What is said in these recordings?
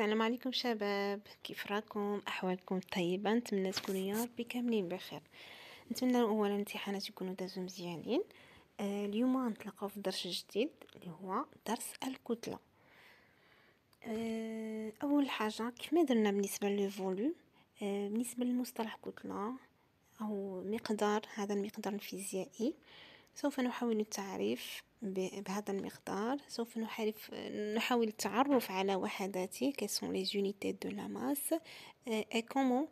السلام عليكم شباب كيف راكم احوالكم طيبه نتمنى تكونوا يا ربي كاملين بخير نتمنى اولا الامتحانات يكونوا دازوا مزيانين آه اليوم نتلاقاو في درس جديد اللي هو درس الكتله آه اول حاجه كيف ما درنا بالنسبه لو آه بالنسبه لمصطلح كتله او مقدار هذا المقدار الفيزيائي سوف نحاول التعريف بهذا المقدار سوف نحرف نحاول التعرف على وحدات كيسون لي زونيتي دو لا ماس اي كومون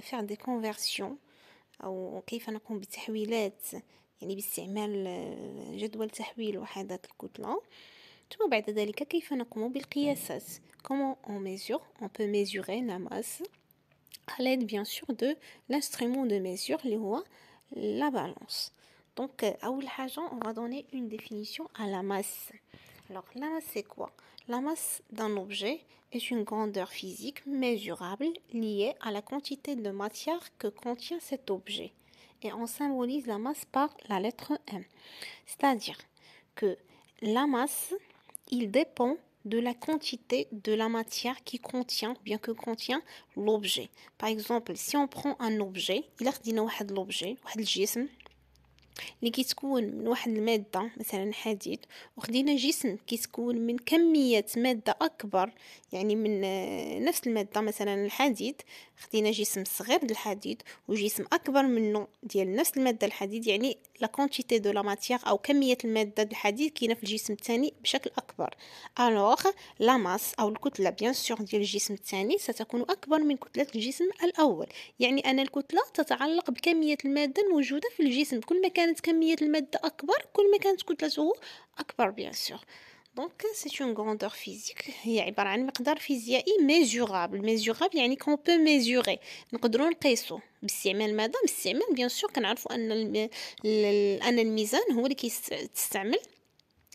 فير دي كونفيرسيون او كيف نقوم بتحويلات يعني باستعمال آه، جدول تحويل وحدات الكتله ثم بعد ذلك كيف نقوم بالقياسات comment اون ميزور اون بو ميزوري لا ماس à l'aide بيان سور دو l'instrument دو ميزور اللي هو لا بالونس Donc, à euh, Hajan, on va donner une définition à la masse. Alors, la masse, c'est quoi La masse d'un objet est une grandeur physique mesurable liée à la quantité de matière que contient cet objet. Et on symbolise la masse par la lettre M. C'est-à-dire que la masse, il dépend de la quantité de la matière qui contient, bien que contient l'objet. Par exemple, si on prend un objet, il a l'objet, l'objet, اللي كيتكون من واحد المادة مثلا حديد وخدينا جسم كيتكون من كمية مادة أكبر يعني من آه، نفس المادة مثلا الحديد خدينا جسم صغير ديال الحديد وجسم أكبر منه ديال نفس المادة الحديد يعني لا كونتيتي دو لا أو كمية المادة الحديد كاينة في الجسم الثاني بشكل أكبر ألوغ لا ماس أو الكتلة بيان سور ديال الجسم الثاني ستكون أكبر من كتلة الجسم الأول يعني أن الكتلة تتعلق بكمية المادة الموجودة في الجسم كل ما كان كانت كمية المادة أكبر كل ما كانت كتلته أكبر بيان سور دونك سي اون غروندور فيزيك هي عبارة عن مقدار فيزيائي ميزورابل ميزورابل يعني كون بو ميزوري نقدروا نقيسو باستعمال ماذا باستعمال بيان سور كنعرفوا ان ان الميزان هو اللي كيستعمل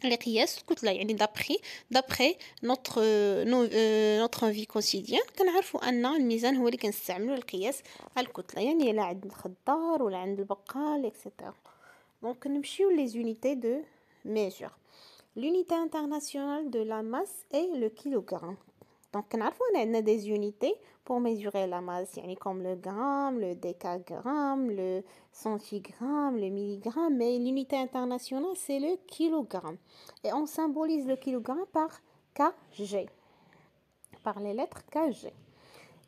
لقياس الكتله يعني دابخي دابخي نوتر نوتر في كوتيديان كنعرفوا ان الميزان هو اللي كنستعملو لقياس الكتله يعني لا عند الخضار ولا عند البقال اكسيتيرا Donc, nous les unités de mesure. L'unité internationale de la masse est le kilogramme. Donc, on a des unités pour mesurer la masse, y comme le gramme, le décagramme, le centigramme, le milligramme, mais l'unité internationale, c'est le kilogramme. Et on symbolise le kilogramme par KG, par les lettres KG.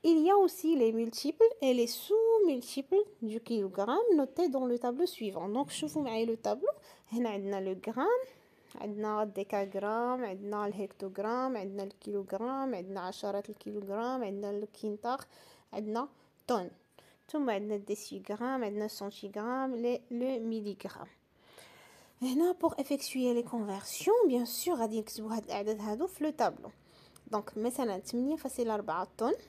Il y a aussi les multiples et les sous-multiples du kilogramme notés dans le tableau suivant. Donc, je vous mets le tableau. On a le gramme, on a le décagramme, on a le hectogramme, on a le kilogramme, on a عشرات kilogramme, on a le quintard, on a tonne. ثم عندنا le le le le milligramme. Maintenant, pour effectuer les conversions bien sûr غادي le tableau. le tableau. Donc, on طابلو دونك مثلا 8.4 tonnes.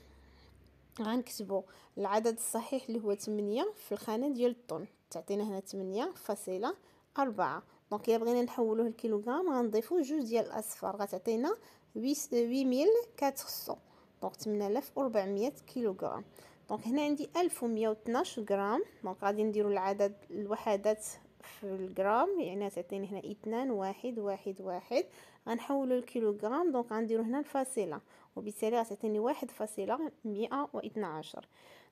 غنكتبو العدد الصحيح اللي هو 8 في الخانه ديال الطن تعطينا هنا 8 فاصله 4 دونك الا بغينا نحولوه لكيلوغرام غنضيفو جوج ديال الاصفار غتعطينا 8400 دونك 8400 كيلوغرام دونك هنا عندي 1112 غرام دونك غادي نديرو العدد الوحدات في الغرام يعني تعطيني هنا اثنان واحد واحد واحد غنحولو للكيلوغرام دونك غنديرو هنا الفاصله وبالتالي غتعطيني واحد فاصلة مئة واثنا عشر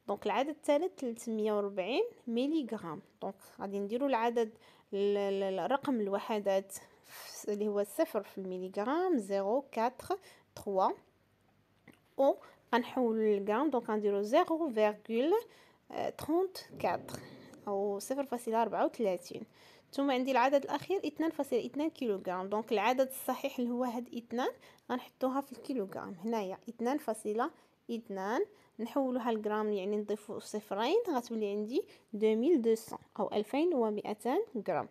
دونك العدد الثالث 340 غرام دونك غادي نديرو العدد رقم الوحدات اللي هو صفر في غرام زيرو كاتر تخوا او غنحولو الغرام دونك غنديرو زيرو فيغكول تخونت كاتر او صفر فاصلة ربعة وثلاثين ثم عندي العدد الاخير 2.2 فاصلة كيلوغرام دونك العدد الصحيح اللي هو هاد 2 غنحطوها في الكيلوغرام هنايا 2.2 فاصلة نحولوها لغرام يعني نضيفو صفرين غتولي عندي 2200 او 2200 غرام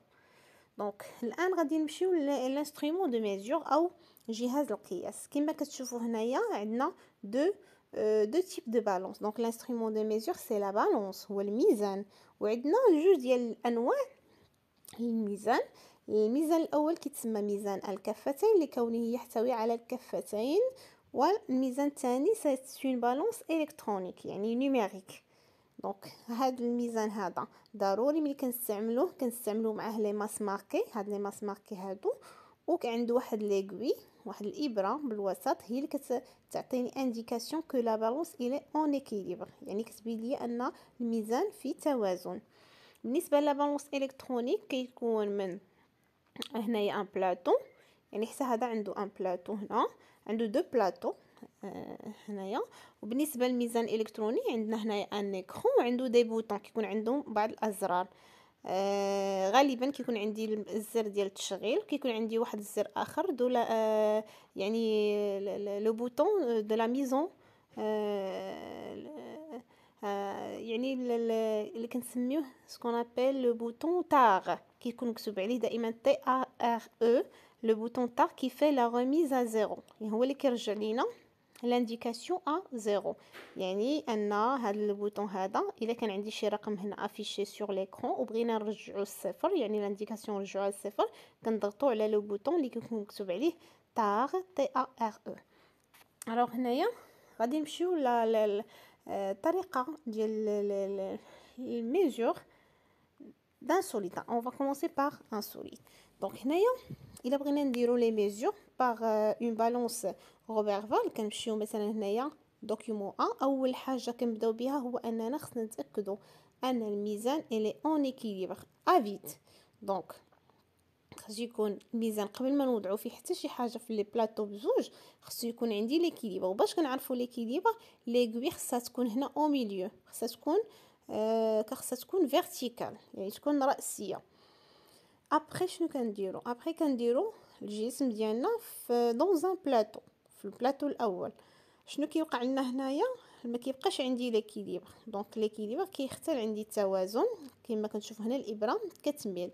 دونك الان غادي نمشيو للانسترومون دو ميزور او جهاز القياس كما كتشوفوا هنايا عندنا دو آه، دو تيب دو بالونس دونك لانسترومون دو ميزور سي لا بالونس هو الميزان وعندنا جوج ديال الانواع الميزان الميزان الأول كيتسمى ميزان الكفتين لكونه يحتوي على الكفتين والميزان الثاني سيت بالونس الكترونيك يعني نيميريك دونك هاد الميزان هذا ضروري ملي كنستعملوه كنستعملوه معاه لي ماس ماركي هاد لي ماس ماركي هادو وكعندو واحد ليغوي واحد الابره بالوسط هي اللي كتعطيني انديكاسيون كو لا بالونس الي اون اكيليبر يعني كتبين لي ان الميزان في توازن بالنسبه لبالونس الكترونيك كيكون من هنايا ان بلاطو يعني حتى هذا عنده ان بلاطو هنا عنده دو بلاطو آه هنايا وبالنسبه للميزان الالكتروني عندنا هنايا ان اكرون وعنده دي بوطون كيكون عنده بعض الازرار آه غالبا كيكون عندي الزر ديال التشغيل كيكون عندي واحد الزر اخر دو آه يعني لو بوطون دو لا ميزون آه آه، يعني اللي كنسميوه سكون ابل لو بوتون تاغ كيكون مكتوب عليه دائما تي ا ار او لو بوتون تاغ كي في لا ريميز ا زيرو يعني هو اللي كيرجع لينا لانديكاسيون ا زيرو يعني ان هذا بوتون هذا الا كان عندي شي رقم هنا افيشي سور ليكرون وبغينا نرجعو للصفر يعني لانديكاسيون نرجعوها للصفر كنضغطو على لو بوتون اللي كيكون مكتوب عليه تاغ تي ا ار او الوغ هنايا غادي نمشيو On va commencer par la mesure d'un solide, hein, on va commencer par un solide donc il a brûlé les mesures par une balance roberval comme si on mettait un document A une hache comme d'au-delà ou un arnaque n'est que d'où elle mise elle est en équilibre à vite donc خصو يكون الميزان قبل ما نوضعو فيه حتى شي حاجه في لي بلاطو بجوج خصو يكون عندي ليكيليبر وباش كنعرفو لي ليغوي خصها تكون هنا او ميليو خصها تكون آه خصها تكون فيرتيكال يعني تكون راسيه ابري شنو كنديرو ابري كنديرو الجسم ديالنا في دون زان بلاطو في البلاطو الاول شنو كيوقع لنا هنايا ما كيبقاش عندي ليكيليبر دونك ليكيليبر كيختل عندي التوازن كما كنشوف هنا الابره كتميل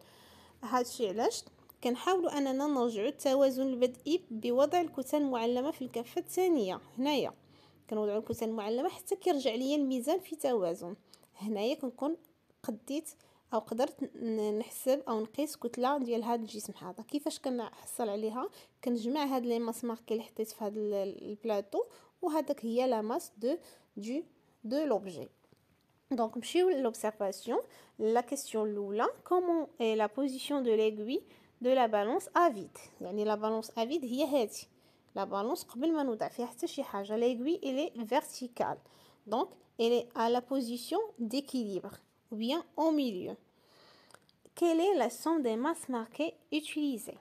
هادشي علاش كنحاولوا اننا نرجعوا التوازن البدئي بوضع الكتل المعلمه في الكفه الثانيه هنايا كنوضعوا الكتل المعلمه حتى كيرجع ليا الميزان في توازن هنايا كنكون قديت او قدرت نحسب او نقيس كتله ديال هذا الجسم هذا كيفاش كنحصل عليها كنجمع هاد لي ماس ماركي اللي حطيت في هذا البلاطو وهذاك هي لا ماس دو دو دو لوبجي دونك نمشيو l'observation, لا كيسيون Lula, كومون اي لا بوزيسيون دو ليغوي de la balance à vide la balance à vide هي la balance قبل ما À l'aiguille elle est verticale donc elle est à la position d'équilibre ou bien au milieu quelle est la somme des masses marquées utilisées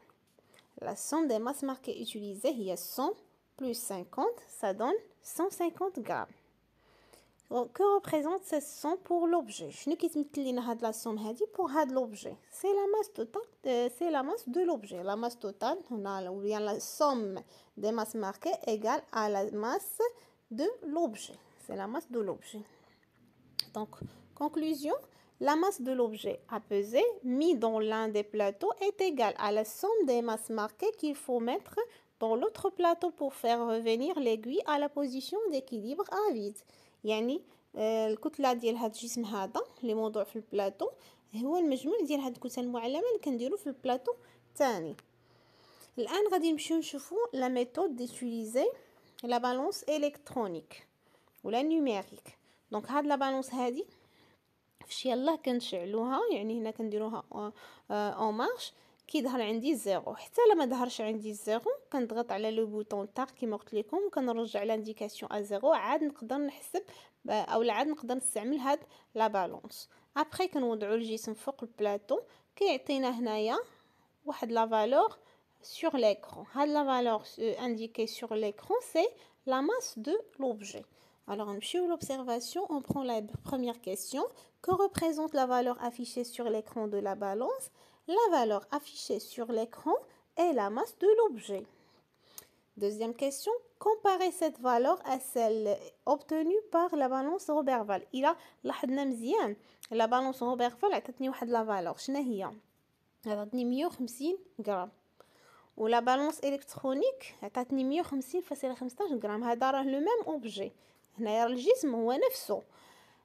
la somme des masses marquées utilisées est 100 plus 50 ça donne 150 grammes que représente cette somme pour l'objet pour l'objet c'est la masse totale c'est la masse de l'objet la masse totale on ou bien la somme des masses marquées égale à la masse de l'objet c'est la masse de l'objet donc conclusion la masse de l'objet à peser mis dans l'un des plateaux est égale à la somme des masses marquées qu'il faut mettre dans l'autre plateau pour faire revenir l'aiguille à la position d'équilibre à vide. يعني آه، الكتله ديال هاد الجسم هذا اللي موضوع في البلاطو هو المجموع ديال هاد الكتل المعلمه اللي كنديرو في البلاطو الثاني الان غادي نمشيو نشوفو لا ميثود ديتيليزي لا بالونس الكترونيك ولا نيميريك دونك هاد لا بالونس هادي فاش يلاه كنشعلوها يعني هنا كنديروها اون آه، مارش آه، qui est l'indice 0. Et c'est le même indice 0. Quand on a le bouton tar qui montre l'écran, quand on a l'indication à 0, on a la balance. Après que nous ayons le régime sur le plateau, on a la valeur sur l'écran. La valeur indiquée sur l'écran, c'est la masse de l'objet. Alors, on faire l'observation, on prend la première question. Que représente la valeur affichée sur l'écran de la balance? La valeur affichée sur l'écran est la masse de l'objet. Deuxième question, comparer cette valeur à celle obtenue par la balance Roberval. Il a la balance Robert-Wall Roberval a la valeur. عطاتني 150 La balance électronique a عطاتني 150.15 grammes. هذا le même objet. اوبجي هنايا la même même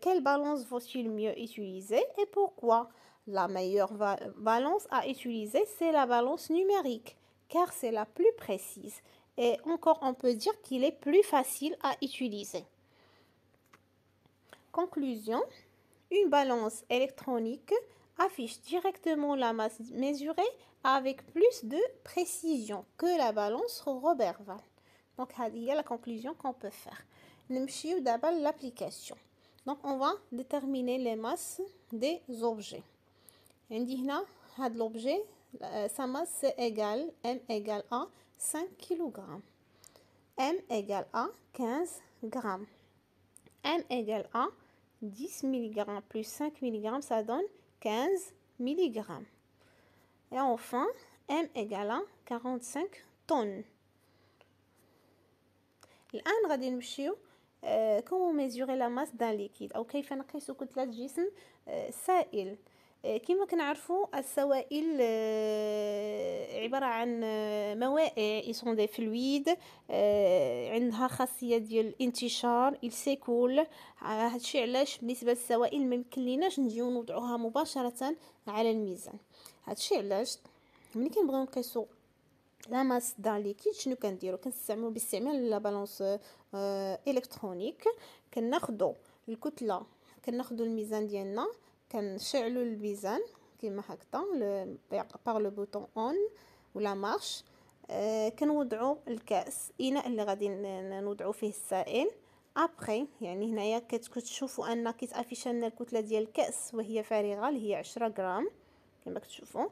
quelle balance vaut-il mieux utiliser et pourquoi La meilleure balance à utiliser, c'est la balance numérique, car c'est la plus précise. Et encore, on peut dire qu'il est plus facile à utiliser. Conclusion, une balance électronique affiche directement la masse mesurée avec plus de précision que la balance Robert Val. Donc, a la conclusion qu'on peut faire. Nous d'abord l'application. Donc on va déterminer les masses des objets. On à de l'objet euh, sa masse c'est égal m égale à 5 kg. m égale à 15 g. m égale à 10 mg plus 5 mg ça donne 15 mg. Et enfin m égale à 45 tonnes. آه، كومو ميزوري لا ماس دان ليكيد او كيف نقيس كتله جسم آه، سائل آه، كما كنعرفوا السوائل عباره عن موائع سون دي فلويد عندها خاصيه ديال الانتشار يسيكول هادشي علاش بالنسبه للسوائل ما يمكنليناش نجيو نوضعوها مباشره على الميزان هادشي علاش ملي كنبغيو نقيسو لا ماس دان ليكيد شنو كنديرو كنستعملو باستعمال لا بالونس الكترونيك كناخدو الكتله كناخدو الميزان ديالنا كنشعلو الميزان كيما هكذا باغ لو بوطون اون ولا مارش كنوضعو الكاس اناء اللي غادي نوضعو فيه السائل ابخي يعني هنايا كتشوفوا ان كيتافيش لنا الكتله ديال الكاس وهي فارغه اللي هي 10 غرام كما كتشوفوا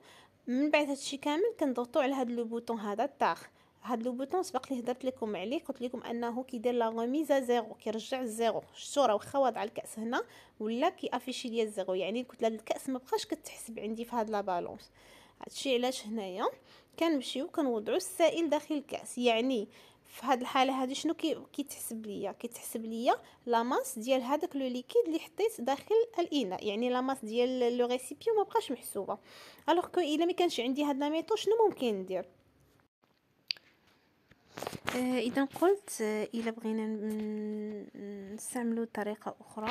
من بعد هادشي كامل كنضغطو على هاد لو بوطون هذا تاع هاد لو بوطون سبق لي هضرت لكم عليه قلت لكم انه كيدير لا غوميزا زيرو كيرجع الزيرو شتو راه واخا واضع الكاس هنا ولا كيافيشي ليا الزيرو يعني الكتله الكاس ما بقاش كتحسب عندي في هاد لا بالونس هادشي علاش هنايا كنمشيو كنوضعو السائل داخل الكاس يعني في هاد الحاله هادي شنو كي كيتحسب ليا كيتحسب ليا لا ماس ديال هذاك لو ليكيد اللي حطيت داخل الاناء يعني لا ماس ديال لو ريسيبيو ما بقاش محسوبه الوغ كو الا ما كانش عندي هاد لا ميطو شنو ممكن ندير آه، اذا قلت آه، الا بغينا نستعملو طريقه اخرى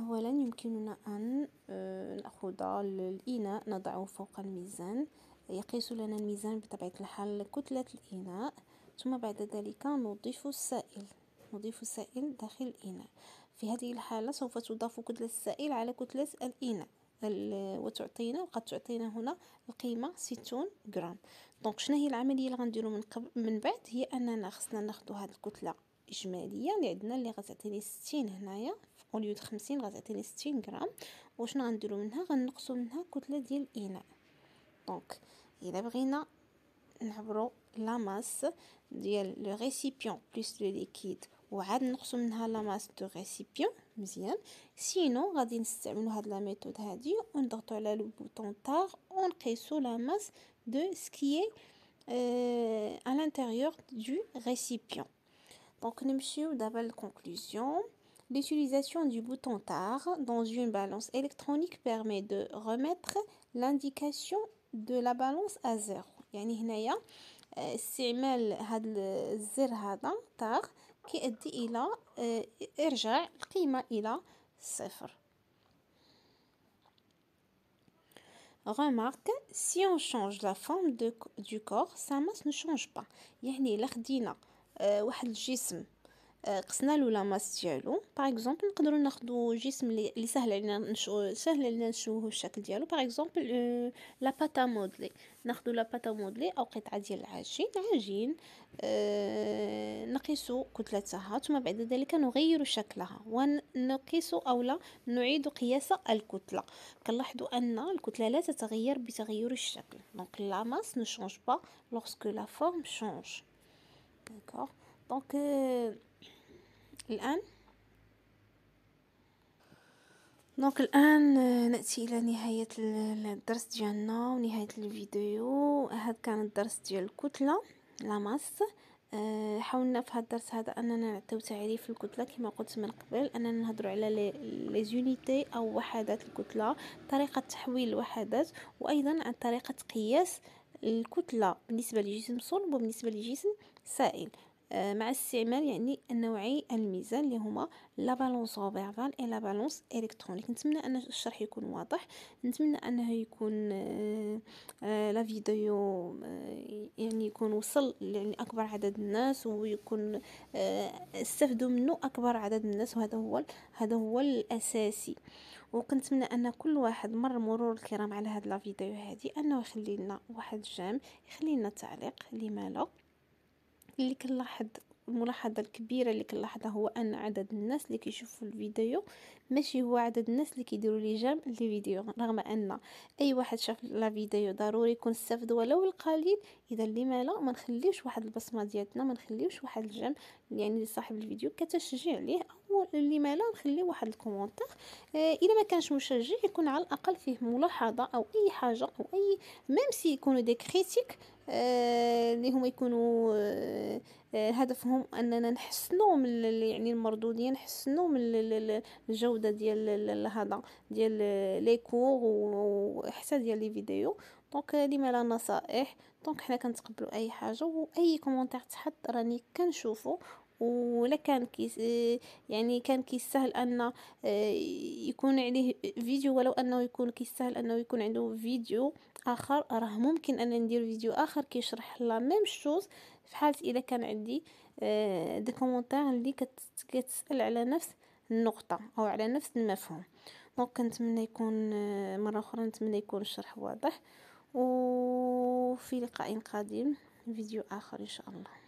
اولا يمكننا ان آه، ناخذ الاناء نضعه فوق الميزان يقيس لنا الميزان بطبيعه الحال كتله الاناء ثم بعد ذلك نضيف السائل نضيف السائل داخل الإناء في هذه الحالة سوف تضاف كتلة السائل على كتلة الإناء وتعطينا وقد تعطينا هنا القيمه 60 غرام دونك شنو هي العمليه اللي غنديرو من قبل من بعد هي اننا خصنا ناخذ هاد الكتله اجماليه اللي عندنا اللي غتعطيني 60 هنايا اوليو د 50 غتعطيني 60 غرام وشنو غنديرو منها غنقصو منها كتله ديال الاناء دونك الى بغينا نعبرو la masse le récipient plus le liquide ou adn la masse du récipient sinon nous la méthode hadi on doit lalever le bouton tard on sous la masse de ce qui est à l'intérieur du récipient donc messieurs la conclusion l'utilisation du bouton tard dans une balance électronique permet de remettre l'indication de la balance à zéro استعمال هذا الزر هذا طاغ كيؤدي الى آه، ارجاع القيمه الى صفر غمارك سي اون شونج لا فورم دو كور سا ça masse ne با يعني الا خدينا آه، واحد الجسم آه، قسنا له لا ماس ديالو باغ اكزومبل نقدروا ناخذوا جسم اللي سهل علينا نشوه سهل علينا نشوه الشكل ديالو باغ اكزومبل لا باتا مودلي ناخذوا لا باتا مودلي او قطعه ديال العجين عجين أه نقيس كتلتها ثم بعد ذلك نغير شكلها ونقيس او لا نعيد قياس الكتله كنلاحظوا ان الكتله لا تتغير بتغير الشكل دونك لا ماس نو شونج با لوغسكو لا فورم شونج دكور دونك الآن دونك الان آه، ناتي الى نهايه الدرس ديالنا ونهايه الفيديو هذا كان الدرس ديال الكتله لاماس آه، حاولنا في هذا الدرس هذا اننا نعطيو تعريف الكتله كما قلت من قبل اننا نهضروا على لي زونيتي او وحدات الكتله طريقه تحويل الوحدات وايضا عن طريقه قياس الكتله بالنسبه لجسم صلب وبالنسبه لجسم سائل آه، مع استعمال يعني نوعي الميزان اللي هما لا بالونس غوفيرفال اي لا بالونس الكترونيك نتمنى ان الشرح يكون واضح نتمنى انه يكون آه، آه، لا فيديو يعني يكون وصل يعني اكبر عدد الناس ويكون استفدوا منه اكبر عدد الناس وهذا هو هذا هو الاساسي وكنتمنى ان كل واحد مر مرور الكرام على هاد لا فيديو هذه انه يخلي لنا واحد جام يخلي لنا تعليق لما لا اللي كنلاحظ الملاحظه الكبيره اللي كنلاحظها هو ان عدد الناس اللي كيشوفوا الفيديو ماشي هو عدد الناس اللي كيديروا لي جام للفيديو رغم ان اي واحد شاف لا فيديو ضروري يكون استفد ولو القليل اذا لما لا ما نخليوش واحد البصمه ديالتنا ما نخليوش واحد الجام يعني لصاحب الفيديو كتشجيع ليه او لا نخليو واحد الكومونتير آه الا ما كانش مشجع يكون على الاقل فيه ملاحظه او اي حاجه او اي ميم سي يكونوا دي كريتيك آه، اللي هما يكونوا آه، آه، هدفهم اننا نحسنوا من يعني المردوديه نحسنوا من الجوده ديال هذا ديال لي كور وحتى ديال لي فيديو دونك لما لا نصائح دونك حنا كنتقبلوا اي حاجه واي كومونتير تحط راني كنشوفو ولا كان كيس يعني كان كيسهل ان يكون عليه فيديو ولو انه يكون كيسهل انه يكون عنده فيديو اخر راه ممكن ان ندير فيديو اخر كيشرح لا ميم شوز في حاله الا كان عندي آه دي كومونتير اللي كتسال على نفس النقطه او على نفس المفهوم دونك كنتمنى يكون آه، مره اخرى نتمنى يكون الشرح واضح وفي لقاء قادم فيديو اخر ان شاء الله